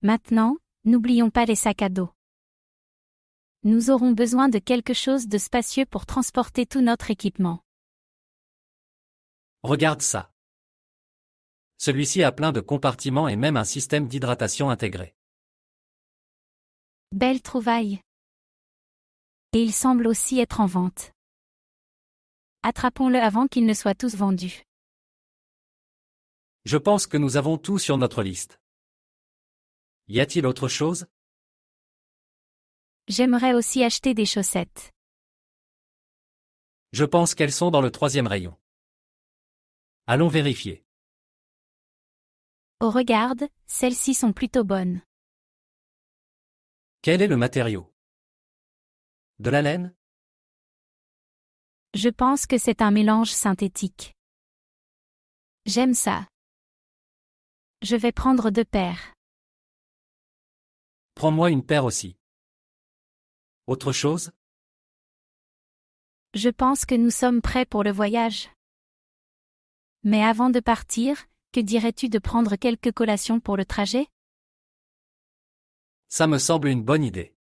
Maintenant, n'oublions pas les sacs à dos. Nous aurons besoin de quelque chose de spacieux pour transporter tout notre équipement. Regarde ça. Celui-ci a plein de compartiments et même un système d'hydratation intégré. Belle trouvaille. Et il semble aussi être en vente. Attrapons-le avant qu'ils ne soient tous vendus. Je pense que nous avons tout sur notre liste. Y a-t-il autre chose J'aimerais aussi acheter des chaussettes. Je pense qu'elles sont dans le troisième rayon. Allons vérifier. Au oh, regard, celles-ci sont plutôt bonnes. Quel est le matériau De la laine Je pense que c'est un mélange synthétique. J'aime ça. Je vais prendre deux paires. Prends-moi une paire aussi. Autre chose Je pense que nous sommes prêts pour le voyage. Mais avant de partir, que dirais-tu de prendre quelques collations pour le trajet Ça me semble une bonne idée.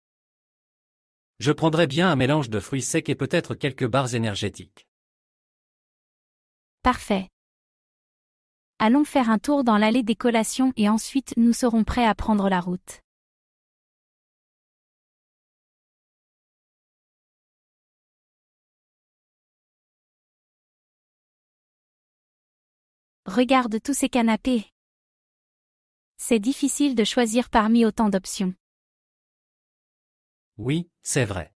Je prendrais bien un mélange de fruits secs et peut-être quelques barres énergétiques. Parfait. Allons faire un tour dans l'allée des collations et ensuite nous serons prêts à prendre la route. Regarde tous ces canapés. C'est difficile de choisir parmi autant d'options. Oui, c'est vrai.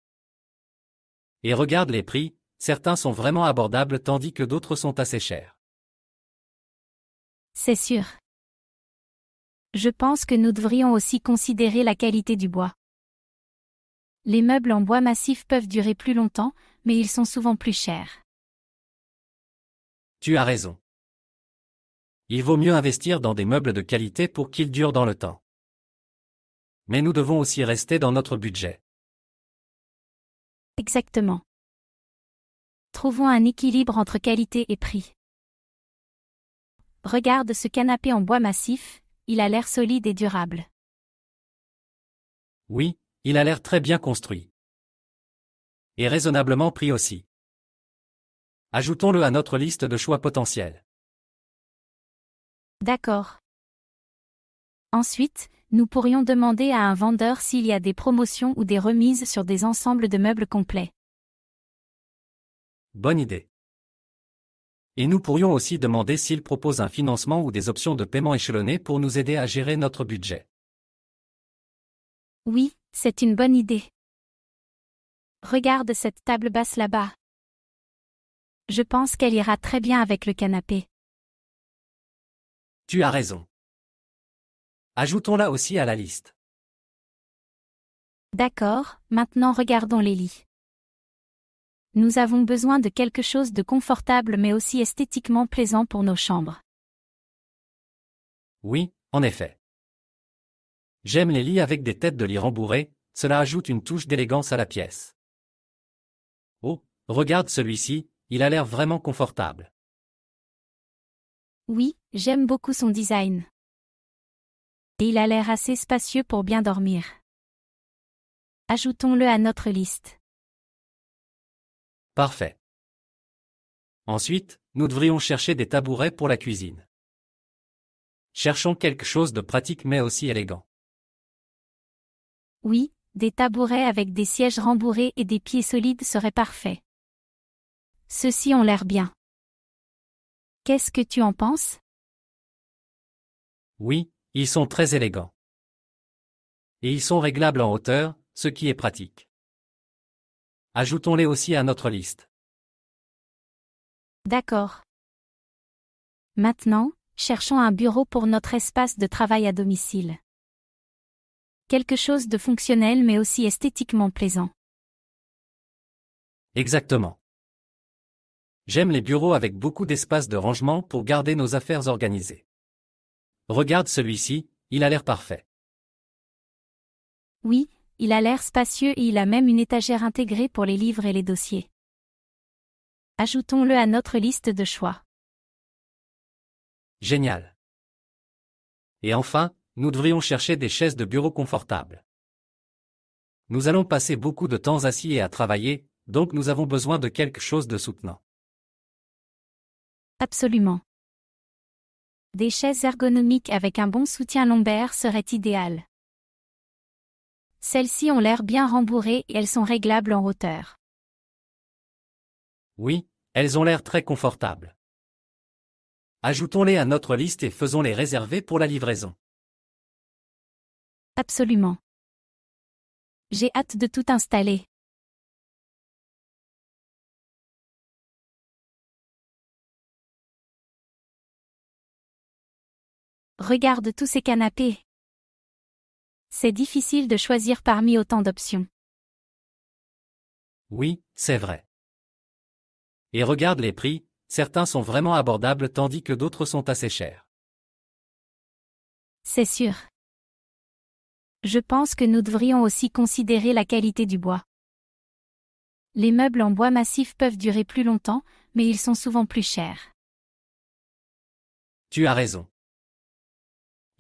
Et regarde les prix, certains sont vraiment abordables tandis que d'autres sont assez chers. C'est sûr. Je pense que nous devrions aussi considérer la qualité du bois. Les meubles en bois massif peuvent durer plus longtemps, mais ils sont souvent plus chers. Tu as raison. Il vaut mieux investir dans des meubles de qualité pour qu'ils durent dans le temps. Mais nous devons aussi rester dans notre budget. Exactement. Trouvons un équilibre entre qualité et prix. Regarde ce canapé en bois massif, il a l'air solide et durable. Oui, il a l'air très bien construit. Et raisonnablement pris aussi. Ajoutons-le à notre liste de choix potentiels. D'accord. Ensuite, nous pourrions demander à un vendeur s'il y a des promotions ou des remises sur des ensembles de meubles complets. Bonne idée. Et nous pourrions aussi demander s'il propose un financement ou des options de paiement échelonnées pour nous aider à gérer notre budget. Oui, c'est une bonne idée. Regarde cette table basse là-bas. Je pense qu'elle ira très bien avec le canapé. Tu as raison. Ajoutons-la aussi à la liste. D'accord, maintenant regardons les lits. Nous avons besoin de quelque chose de confortable mais aussi esthétiquement plaisant pour nos chambres. Oui, en effet. J'aime les lits avec des têtes de lit rembourrées, cela ajoute une touche d'élégance à la pièce. Oh, regarde celui-ci, il a l'air vraiment confortable. Oui, j'aime beaucoup son design. Et il a l'air assez spacieux pour bien dormir. Ajoutons-le à notre liste. Parfait. Ensuite, nous devrions chercher des tabourets pour la cuisine. Cherchons quelque chose de pratique mais aussi élégant. Oui, des tabourets avec des sièges rembourrés et des pieds solides seraient parfaits. Ceux-ci ont l'air bien. Qu'est-ce que tu en penses Oui, ils sont très élégants. Et ils sont réglables en hauteur, ce qui est pratique. Ajoutons-les aussi à notre liste. D'accord. Maintenant, cherchons un bureau pour notre espace de travail à domicile. Quelque chose de fonctionnel mais aussi esthétiquement plaisant. Exactement. J'aime les bureaux avec beaucoup d'espace de rangement pour garder nos affaires organisées. Regarde celui-ci, il a l'air parfait. Oui, il a l'air spacieux et il a même une étagère intégrée pour les livres et les dossiers. Ajoutons-le à notre liste de choix. Génial. Et enfin, nous devrions chercher des chaises de bureau confortables. Nous allons passer beaucoup de temps assis et à travailler, donc nous avons besoin de quelque chose de soutenant. Absolument. Des chaises ergonomiques avec un bon soutien lombaire seraient idéales. Celles-ci ont l'air bien rembourrées et elles sont réglables en hauteur. Oui, elles ont l'air très confortables. Ajoutons-les à notre liste et faisons-les réserver pour la livraison. Absolument. J'ai hâte de tout installer. Regarde tous ces canapés. C'est difficile de choisir parmi autant d'options. Oui, c'est vrai. Et regarde les prix, certains sont vraiment abordables tandis que d'autres sont assez chers. C'est sûr. Je pense que nous devrions aussi considérer la qualité du bois. Les meubles en bois massif peuvent durer plus longtemps, mais ils sont souvent plus chers. Tu as raison.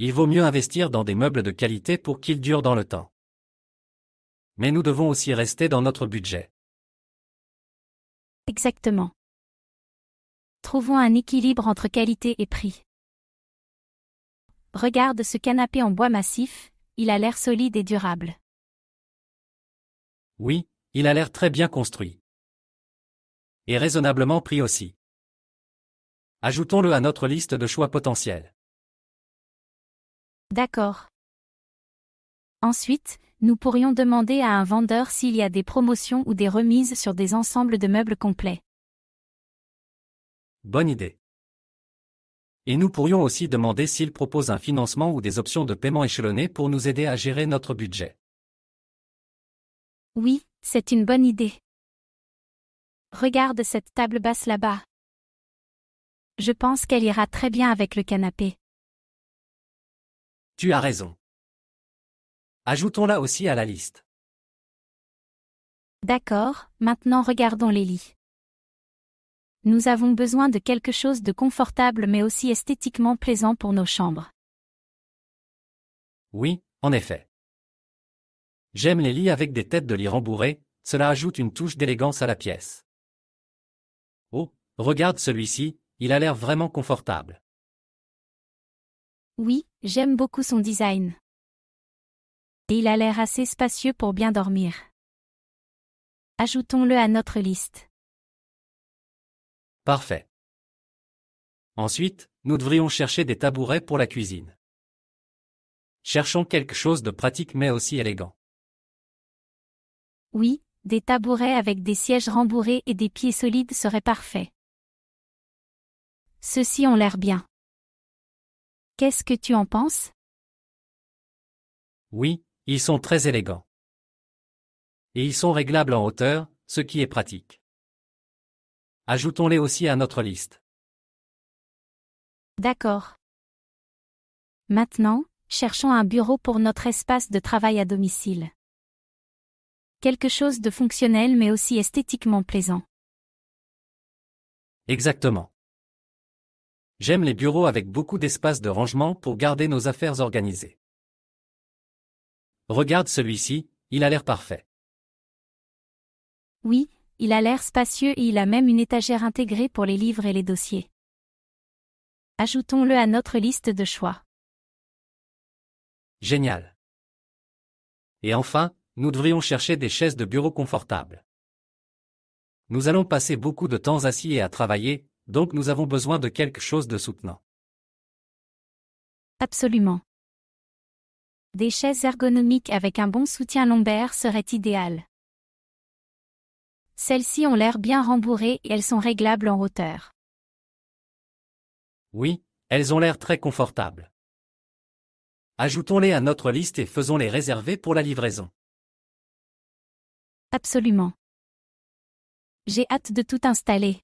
Il vaut mieux investir dans des meubles de qualité pour qu'ils durent dans le temps. Mais nous devons aussi rester dans notre budget. Exactement. Trouvons un équilibre entre qualité et prix. Regarde ce canapé en bois massif, il a l'air solide et durable. Oui, il a l'air très bien construit. Et raisonnablement pris aussi. Ajoutons-le à notre liste de choix potentiels. D'accord. Ensuite, nous pourrions demander à un vendeur s'il y a des promotions ou des remises sur des ensembles de meubles complets. Bonne idée. Et nous pourrions aussi demander s'il propose un financement ou des options de paiement échelonnées pour nous aider à gérer notre budget. Oui, c'est une bonne idée. Regarde cette table basse là-bas. Je pense qu'elle ira très bien avec le canapé. Tu as raison. Ajoutons-la aussi à la liste. D'accord, maintenant regardons les lits. Nous avons besoin de quelque chose de confortable mais aussi esthétiquement plaisant pour nos chambres. Oui, en effet. J'aime les lits avec des têtes de lit rembourrées, cela ajoute une touche d'élégance à la pièce. Oh, regarde celui-ci, il a l'air vraiment confortable. Oui, j'aime beaucoup son design. Et il a l'air assez spacieux pour bien dormir. Ajoutons-le à notre liste. Parfait. Ensuite, nous devrions chercher des tabourets pour la cuisine. Cherchons quelque chose de pratique mais aussi élégant. Oui, des tabourets avec des sièges rembourrés et des pieds solides seraient parfaits. Ceux-ci ont l'air bien. Qu'est-ce que tu en penses Oui, ils sont très élégants. Et ils sont réglables en hauteur, ce qui est pratique. Ajoutons-les aussi à notre liste. D'accord. Maintenant, cherchons un bureau pour notre espace de travail à domicile. Quelque chose de fonctionnel mais aussi esthétiquement plaisant. Exactement. J'aime les bureaux avec beaucoup d'espace de rangement pour garder nos affaires organisées. Regarde celui-ci, il a l'air parfait. Oui, il a l'air spacieux et il a même une étagère intégrée pour les livres et les dossiers. Ajoutons-le à notre liste de choix. Génial. Et enfin, nous devrions chercher des chaises de bureau confortables. Nous allons passer beaucoup de temps assis et à travailler, donc nous avons besoin de quelque chose de soutenant. Absolument. Des chaises ergonomiques avec un bon soutien lombaire seraient idéales. Celles-ci ont l'air bien rembourrées et elles sont réglables en hauteur. Oui, elles ont l'air très confortables. Ajoutons-les à notre liste et faisons-les réserver pour la livraison. Absolument. J'ai hâte de tout installer.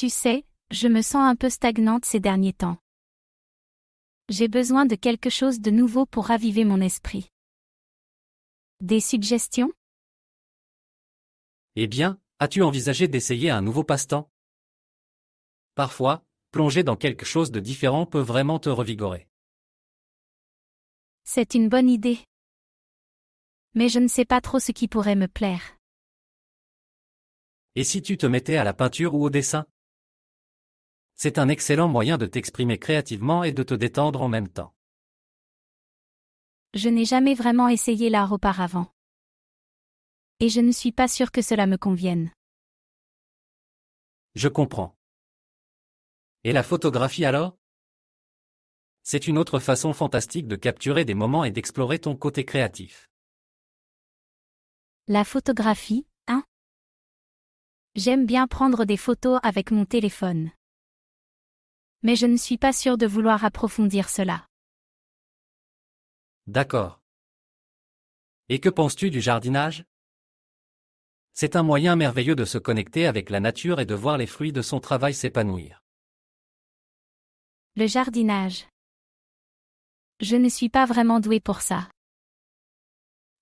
Tu sais, je me sens un peu stagnante ces derniers temps. J'ai besoin de quelque chose de nouveau pour raviver mon esprit. Des suggestions Eh bien, as-tu envisagé d'essayer un nouveau passe-temps Parfois, plonger dans quelque chose de différent peut vraiment te revigorer. C'est une bonne idée. Mais je ne sais pas trop ce qui pourrait me plaire. Et si tu te mettais à la peinture ou au dessin c'est un excellent moyen de t'exprimer créativement et de te détendre en même temps. Je n'ai jamais vraiment essayé l'art auparavant. Et je ne suis pas sûre que cela me convienne. Je comprends. Et la photographie alors C'est une autre façon fantastique de capturer des moments et d'explorer ton côté créatif. La photographie, hein J'aime bien prendre des photos avec mon téléphone mais je ne suis pas sûr de vouloir approfondir cela. D'accord. Et que penses-tu du jardinage C'est un moyen merveilleux de se connecter avec la nature et de voir les fruits de son travail s'épanouir. Le jardinage. Je ne suis pas vraiment doué pour ça.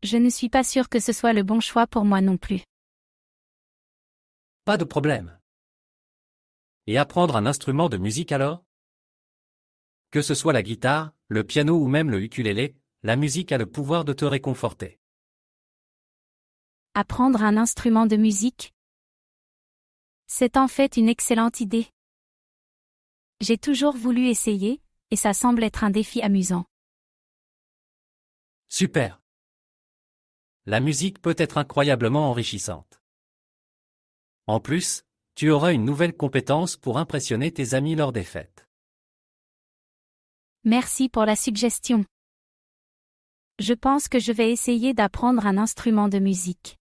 Je ne suis pas sûr que ce soit le bon choix pour moi non plus. Pas de problème. Et apprendre un instrument de musique alors Que ce soit la guitare, le piano ou même le ukulélé, la musique a le pouvoir de te réconforter. Apprendre un instrument de musique C'est en fait une excellente idée. J'ai toujours voulu essayer, et ça semble être un défi amusant. Super. La musique peut être incroyablement enrichissante. En plus, tu auras une nouvelle compétence pour impressionner tes amis lors des fêtes. Merci pour la suggestion. Je pense que je vais essayer d'apprendre un instrument de musique.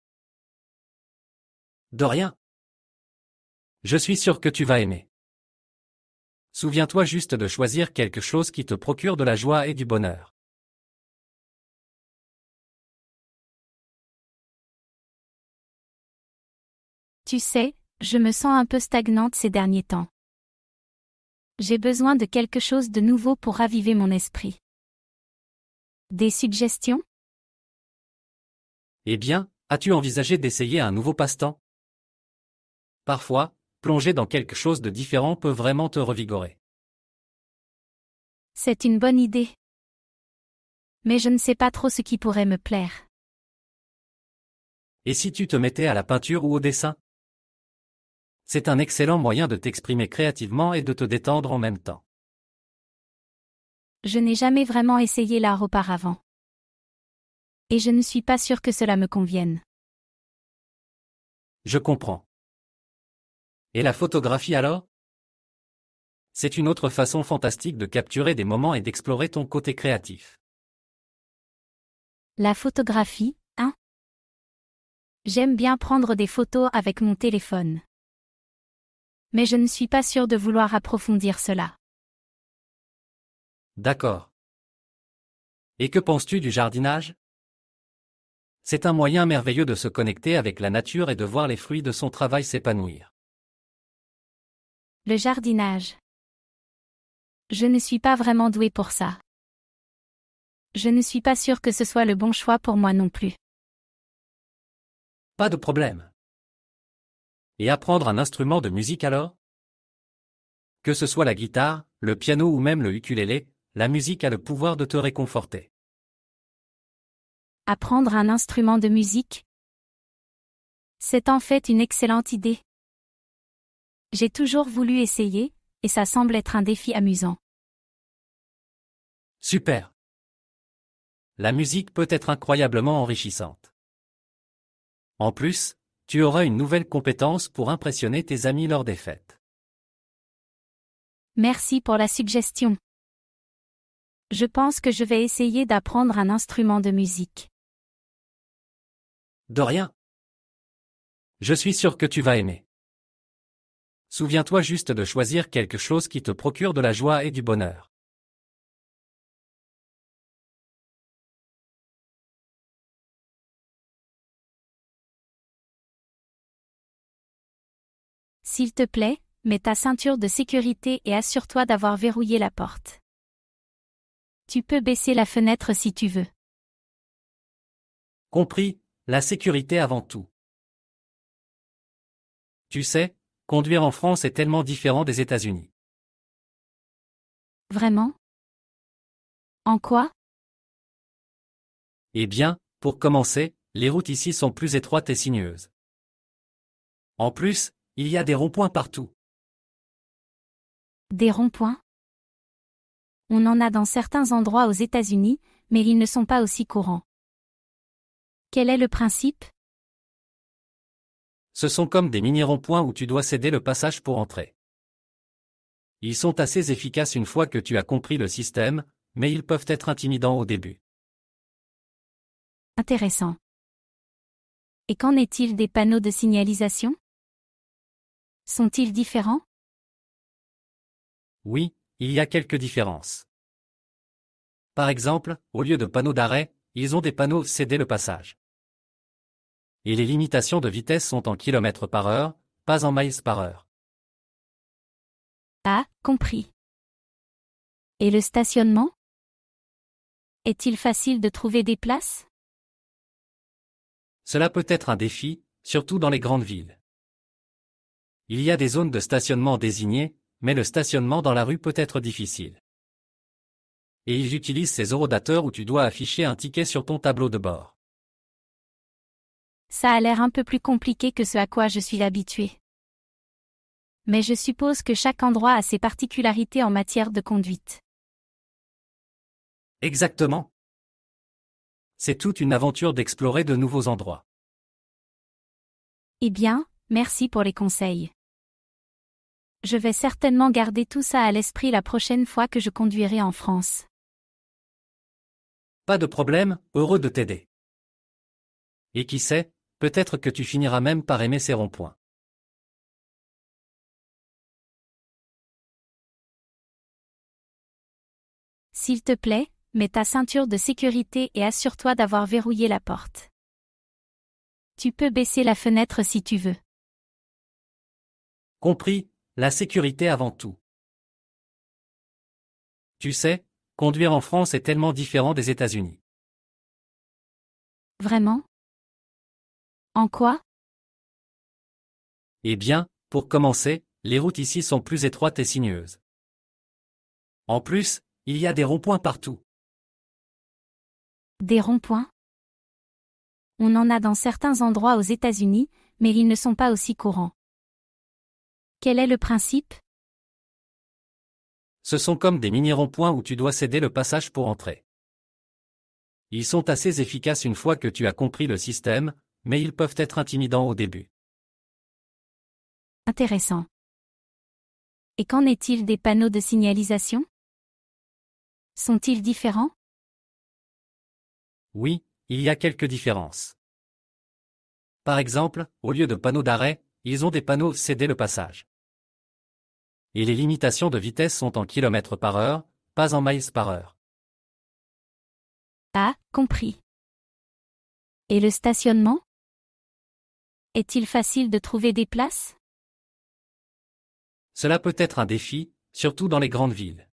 De rien. Je suis sûr que tu vas aimer. Souviens-toi juste de choisir quelque chose qui te procure de la joie et du bonheur. Tu sais, je me sens un peu stagnante ces derniers temps. J'ai besoin de quelque chose de nouveau pour raviver mon esprit. Des suggestions Eh bien, as-tu envisagé d'essayer un nouveau passe-temps Parfois, plonger dans quelque chose de différent peut vraiment te revigorer. C'est une bonne idée. Mais je ne sais pas trop ce qui pourrait me plaire. Et si tu te mettais à la peinture ou au dessin c'est un excellent moyen de t'exprimer créativement et de te détendre en même temps. Je n'ai jamais vraiment essayé l'art auparavant. Et je ne suis pas sûre que cela me convienne. Je comprends. Et la photographie alors C'est une autre façon fantastique de capturer des moments et d'explorer ton côté créatif. La photographie, hein J'aime bien prendre des photos avec mon téléphone mais je ne suis pas sûr de vouloir approfondir cela. D'accord. Et que penses-tu du jardinage C'est un moyen merveilleux de se connecter avec la nature et de voir les fruits de son travail s'épanouir. Le jardinage. Je ne suis pas vraiment doué pour ça. Je ne suis pas sûr que ce soit le bon choix pour moi non plus. Pas de problème. Et apprendre un instrument de musique alors Que ce soit la guitare, le piano ou même le ukulélé, la musique a le pouvoir de te réconforter. Apprendre un instrument de musique C'est en fait une excellente idée. J'ai toujours voulu essayer, et ça semble être un défi amusant. Super. La musique peut être incroyablement enrichissante. En plus, tu auras une nouvelle compétence pour impressionner tes amis lors des fêtes. Merci pour la suggestion. Je pense que je vais essayer d'apprendre un instrument de musique. De rien. Je suis sûr que tu vas aimer. Souviens-toi juste de choisir quelque chose qui te procure de la joie et du bonheur. S'il te plaît, mets ta ceinture de sécurité et assure-toi d'avoir verrouillé la porte. Tu peux baisser la fenêtre si tu veux. Compris, la sécurité avant tout. Tu sais, conduire en France est tellement différent des États-Unis. Vraiment En quoi Eh bien, pour commencer, les routes ici sont plus étroites et sinueuses. En plus, il y a des ronds-points partout. Des ronds-points On en a dans certains endroits aux États-Unis, mais ils ne sont pas aussi courants. Quel est le principe Ce sont comme des mini-ronds-points où tu dois céder le passage pour entrer. Ils sont assez efficaces une fois que tu as compris le système, mais ils peuvent être intimidants au début. Intéressant. Et qu'en est-il des panneaux de signalisation sont-ils différents Oui, il y a quelques différences. Par exemple, au lieu de panneaux d'arrêt, ils ont des panneaux céder le passage. Et les limitations de vitesse sont en kilomètres par heure, pas en miles par heure. Ah, compris. Et le stationnement Est-il facile de trouver des places Cela peut être un défi, surtout dans les grandes villes. Il y a des zones de stationnement désignées, mais le stationnement dans la rue peut être difficile. Et ils utilisent ces horodateurs où tu dois afficher un ticket sur ton tableau de bord. Ça a l'air un peu plus compliqué que ce à quoi je suis habitué. Mais je suppose que chaque endroit a ses particularités en matière de conduite. Exactement. C'est toute une aventure d'explorer de nouveaux endroits. Eh bien, Merci pour les conseils. Je vais certainement garder tout ça à l'esprit la prochaine fois que je conduirai en France. Pas de problème, heureux de t'aider. Et qui sait, peut-être que tu finiras même par aimer ces ronds-points. S'il te plaît, mets ta ceinture de sécurité et assure-toi d'avoir verrouillé la porte. Tu peux baisser la fenêtre si tu veux. Compris, la sécurité avant tout. Tu sais, conduire en France est tellement différent des États-Unis. Vraiment En quoi Eh bien, pour commencer, les routes ici sont plus étroites et sinueuses. En plus, il y a des ronds-points partout. Des ronds-points On en a dans certains endroits aux États-Unis, mais ils ne sont pas aussi courants. Quel est le principe Ce sont comme des mini-ronds-points où tu dois céder le passage pour entrer. Ils sont assez efficaces une fois que tu as compris le système, mais ils peuvent être intimidants au début. Intéressant. Et qu'en est-il des panneaux de signalisation Sont-ils différents Oui, il y a quelques différences. Par exemple, au lieu de panneaux d'arrêt, ils ont des panneaux céder le passage et les limitations de vitesse sont en kilomètres par heure, pas en miles par heure. Ah, compris. Et le stationnement Est-il facile de trouver des places Cela peut être un défi, surtout dans les grandes villes.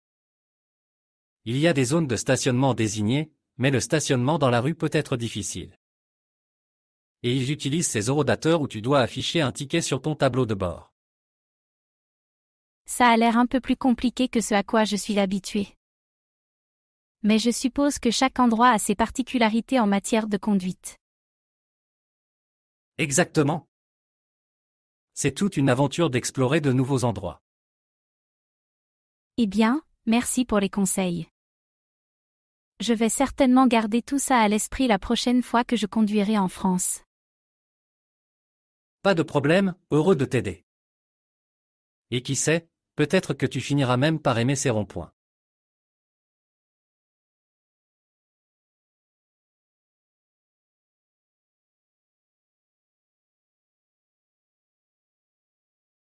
Il y a des zones de stationnement désignées, mais le stationnement dans la rue peut être difficile. Et ils utilisent ces horodateurs où tu dois afficher un ticket sur ton tableau de bord ça a l'air un peu plus compliqué que ce à quoi je suis habitué. Mais je suppose que chaque endroit a ses particularités en matière de conduite. Exactement. C'est toute une aventure d'explorer de nouveaux endroits. Eh bien, merci pour les conseils. Je vais certainement garder tout ça à l'esprit la prochaine fois que je conduirai en France. Pas de problème, heureux de t'aider. Et qui sait, Peut-être que tu finiras même par aimer ces ronds-points.